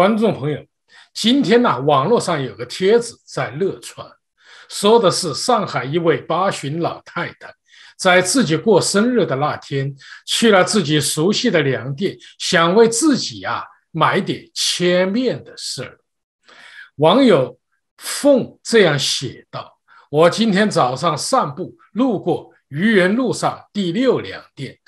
观众朋友，今天呢，网络上有个帖子在热传，说的是上海一位八旬老太太，在自己过生日的那天，去了自己熟悉的粮店，想为自己啊买点切面的事儿。网友凤这样写道：“我今天早上散步路过愚园路上第六粮店，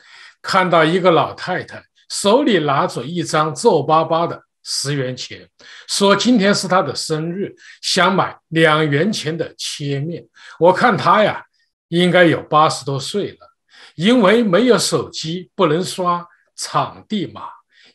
看到一个老太太手里拿着一张皱巴巴的。”十元钱，说今天是他的生日，想买两元钱的切面。我看他呀，应该有八十多岁了，因为没有手机，不能刷场地码。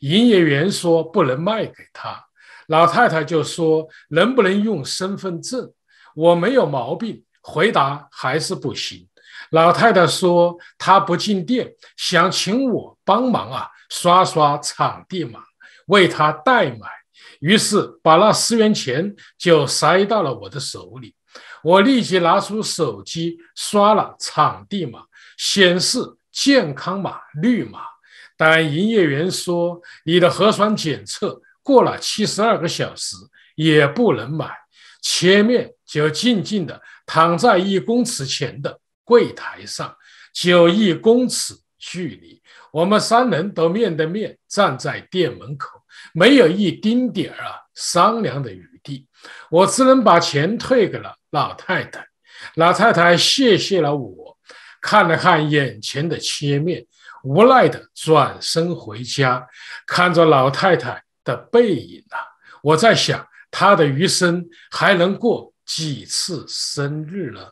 营业员说不能卖给他，老太太就说能不能用身份证？我没有毛病。回答还是不行。老太太说她不进店，想请我帮忙啊，刷刷场地码。为他代买，于是把那十元钱就塞到了我的手里。我立即拿出手机刷了场地码，显示健康码绿码。但营业员说：“你的核酸检测过了七十二个小时，也不能买。”前面就静静的躺在一公尺前的柜台上，就一公尺。距离我们三人都面对面站在店门口，没有一丁点儿啊商量的余地。我只能把钱退给了老太太。老太太谢谢了我，看了看眼前的切面，无奈的转身回家。看着老太太的背影啊，我在想她的余生还能过几次生日呢？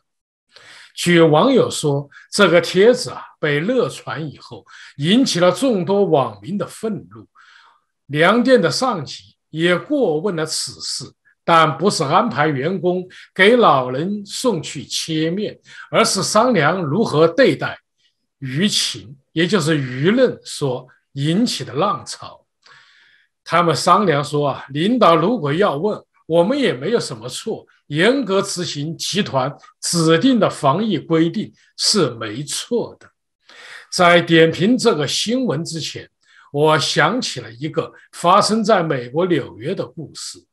据网友说，这个帖子啊。被热传以后，引起了众多网民的愤怒。粮店的上级也过问了此事，但不是安排员工给老人送去切面，而是商量如何对待舆情，也就是舆论所引起的浪潮。他们商量说：“啊，领导如果要问，我们也没有什么错，严格执行集团指定的防疫规定是没错的。”在点评这个新闻之前，我想起了一个发生在美国纽约的故事。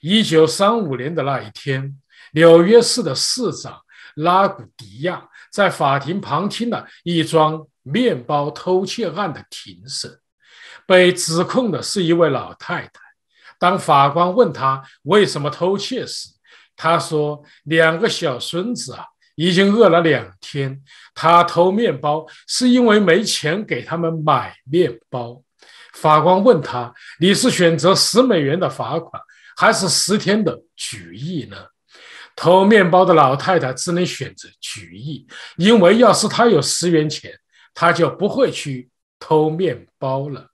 一九三五年的那一天，纽约市的市长拉古迪亚在法庭旁听了一桩面包偷窃案的庭审。被指控的是一位老太太。当法官问她为什么偷窃时，她说：“两个小孙子啊。”已经饿了两天，他偷面包是因为没钱给他们买面包。法官问他：“你是选择十美元的罚款，还是十天的拘役呢？”偷面包的老太太只能选择拘役，因为要是她有十元钱，她就不会去偷面包了。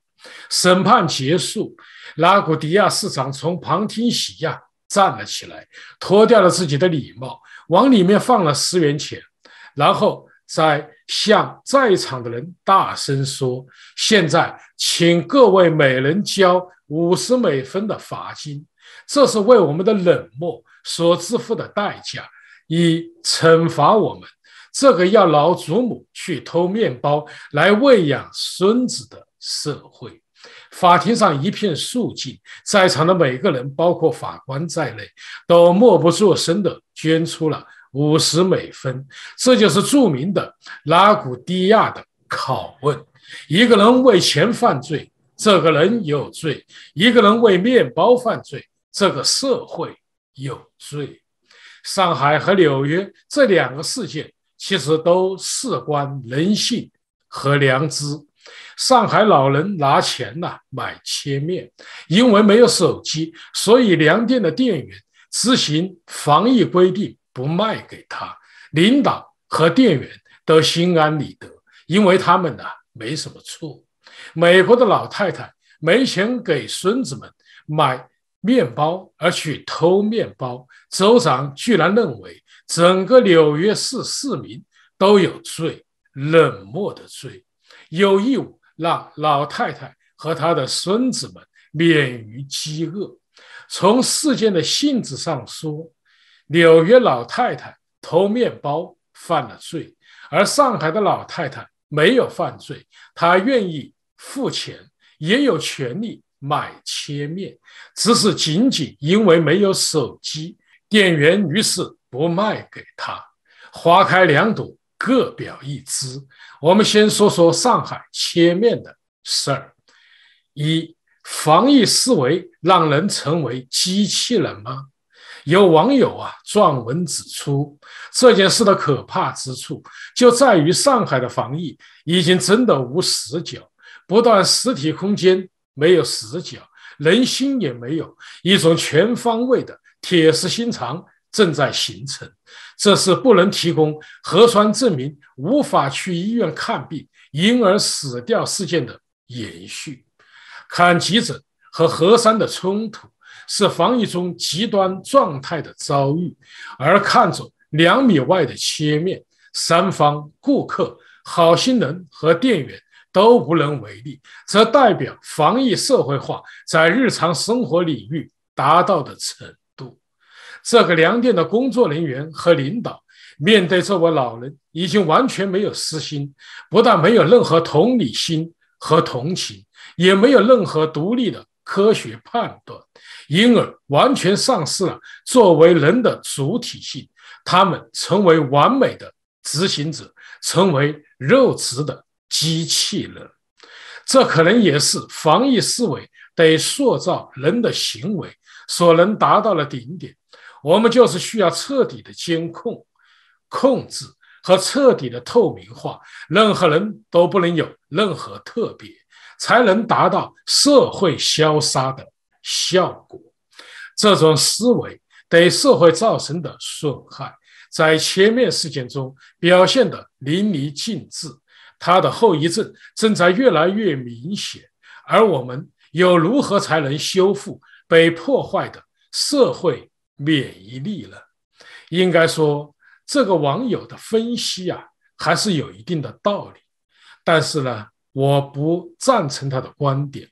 审判结束，拉古迪亚市长从旁听席下。站了起来，脱掉了自己的礼帽，往里面放了十元钱，然后再向在场的人大声说：“现在，请各位每人交五十美分的罚金，这是为我们的冷漠所支付的代价，以惩罚我们这个要老祖母去偷面包来喂养孙子的社会。”法庭上一片肃静，在场的每个人，包括法官在内，都默不作声地捐出了五十美分。这就是著名的拉古迪亚的拷问：一个人为钱犯罪，这个人有罪；一个人为面包犯罪，这个社会有罪。上海和纽约这两个事件，其实都事关人性和良知。上海老人拿钱呐买切面，因为没有手机，所以粮店的店员执行防疫规定不卖给他，领导和店员都心安理得，因为他们呐没什么错。美国的老太太没钱给孙子们买面包，而去偷面包，州长居然认为整个纽约市市民都有罪，冷漠的罪。有义务让老太太和她的孙子们免于饥饿。从事件的性质上说，纽约老太太偷面包犯了罪，而上海的老太太没有犯罪，她愿意付钱，也有权利买切面，只是仅仅因为没有手机，店员于是不卖给她。花开两朵。各表一枝。我们先说说上海切面的事儿。一，防疫思维让人成为机器人吗？有网友啊撰文指出，这件事的可怕之处就在于上海的防疫已经真的无死角，不但实体空间没有死角，人心也没有一种全方位的铁石心肠。正在形成，这是不能提供核酸证明、无法去医院看病，因而死掉事件的延续。看急诊和核酸的冲突是防疫中极端状态的遭遇，而看着两米外的切面，三方顾客、好心人和店员都无能为力，则代表防疫社会化在日常生活领域达到的成。这个粮店的工作人员和领导面对这位老人，已经完全没有私心，不但没有任何同理心和同情，也没有任何独立的科学判断，因而完全丧失了作为人的主体性。他们成为完美的执行者，成为肉质的机器人。这可能也是防疫思维得塑造人的行为所能达到的顶点。我们就是需要彻底的监控、控制和彻底的透明化，任何人都不能有任何特别，才能达到社会消杀的效果。这种思维对社会造成的损害，在前面事件中表现的淋漓尽致，它的后遗症正在越来越明显。而我们又如何才能修复被破坏的社会？免疫力了，应该说这个网友的分析啊，还是有一定的道理。但是呢，我不赞成他的观点，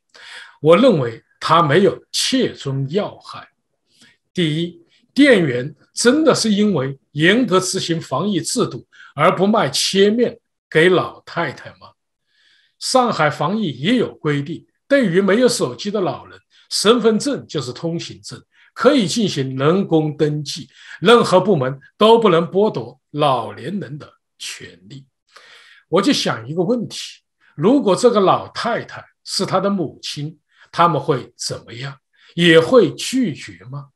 我认为他没有切中要害。第一，店员真的是因为严格执行防疫制度而不卖切面给老太太吗？上海防疫也有规定，对于没有手机的老人，身份证就是通行证。可以进行人工登记，任何部门都不能剥夺老年人的权利。我就想一个问题：如果这个老太太是他的母亲，他们会怎么样？也会拒绝吗？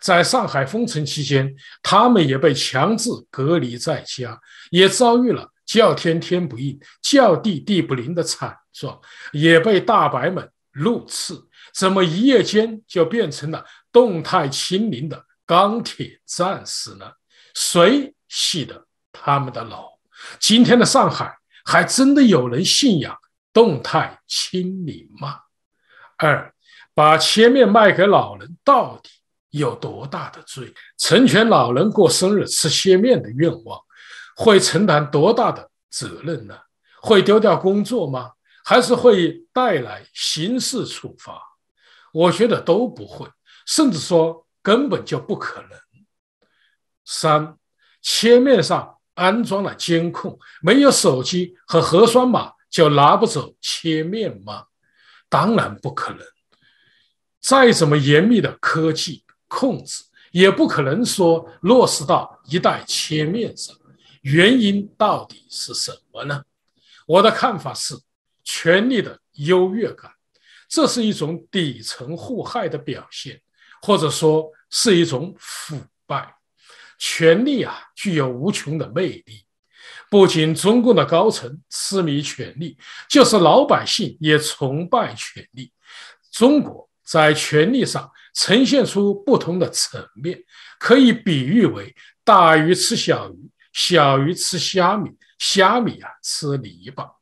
在上海封城期间，他们也被强制隔离在家，也遭遇了叫天天不应、叫地地不灵的惨状，也被大白们。怒刺怎么一夜间就变成了动态清零的钢铁战士呢？谁洗的他们的脑？今天的上海还真的有人信仰动态清零吗？二，把切面卖给老人到底有多大的罪？成全老人过生日吃切面的愿望，会承担多大的责任呢？会丢掉工作吗？还是会带来刑事处罚，我觉得都不会，甚至说根本就不可能。三切面上安装了监控，没有手机和核酸码就拿不走切面吗？当然不可能。再怎么严密的科技控制，也不可能说落实到一代切面上。原因到底是什么呢？我的看法是。权力的优越感，这是一种底层互害的表现，或者说是一种腐败。权力啊，具有无穷的魅力。不仅中共的高层痴迷权力，就是老百姓也崇拜权力。中国在权力上呈现出不同的层面，可以比喻为大鱼吃小鱼，小鱼吃虾米，虾米啊吃泥巴。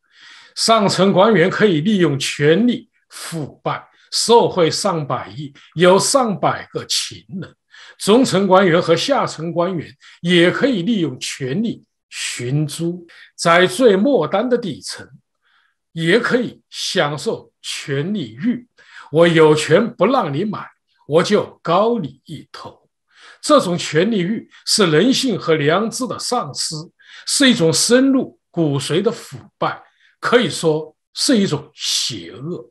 上层官员可以利用权力腐败受贿上百亿，有上百个情人；中层官员和下层官员也可以利用权力寻租，在最末端的底层也可以享受权力欲。我有权不让你买，我就高你一头。这种权力欲是人性和良知的丧失，是一种深入骨髓的腐败。可以说是一种邪恶，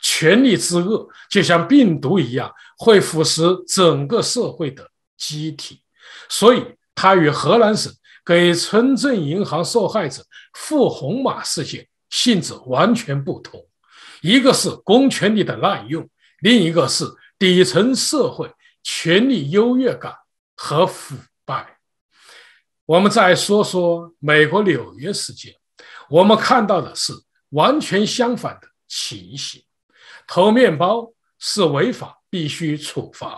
权力之恶就像病毒一样，会腐蚀整个社会的机体。所以，它与河南省给村镇银行受害者付红马事件性质完全不同。一个是公权力的滥用，另一个是底层社会权力优越感和腐败。我们再说说美国纽约事件。我们看到的是完全相反的情形：偷面包是违法，必须处罚；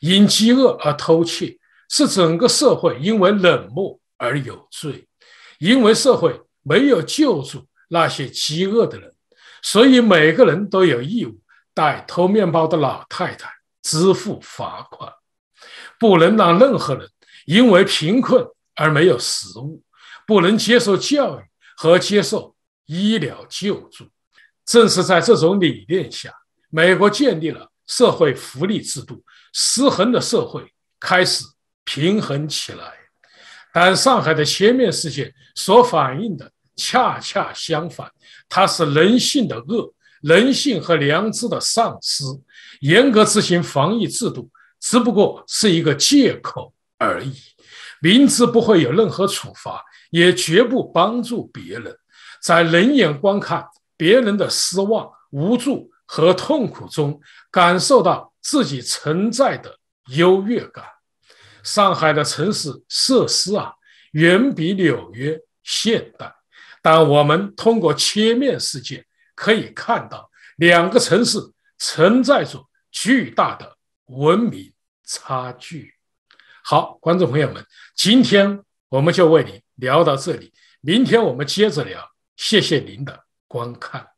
因饥饿而偷窃是整个社会因为冷漠而有罪。因为社会没有救助那些饥饿的人，所以每个人都有义务代偷面包的老太太支付罚款。不能让任何人因为贫困而没有食物，不能接受教育。和接受医疗救助，正是在这种理念下，美国建立了社会福利制度，失衡的社会开始平衡起来。但上海的全面事件所反映的恰恰相反，它是人性的恶，人性和良知的丧失。严格执行防疫制度，只不过是一个借口而已。明知不会有任何处罚，也绝不帮助别人，在冷眼观看别人的失望、无助和痛苦中，感受到自己存在的优越感。上海的城市设施啊，远比纽约现代，但我们通过切面世界可以看到，两个城市存在着巨大的文明差距。好，观众朋友们，今天我们就为您聊到这里，明天我们接着聊。谢谢您的观看。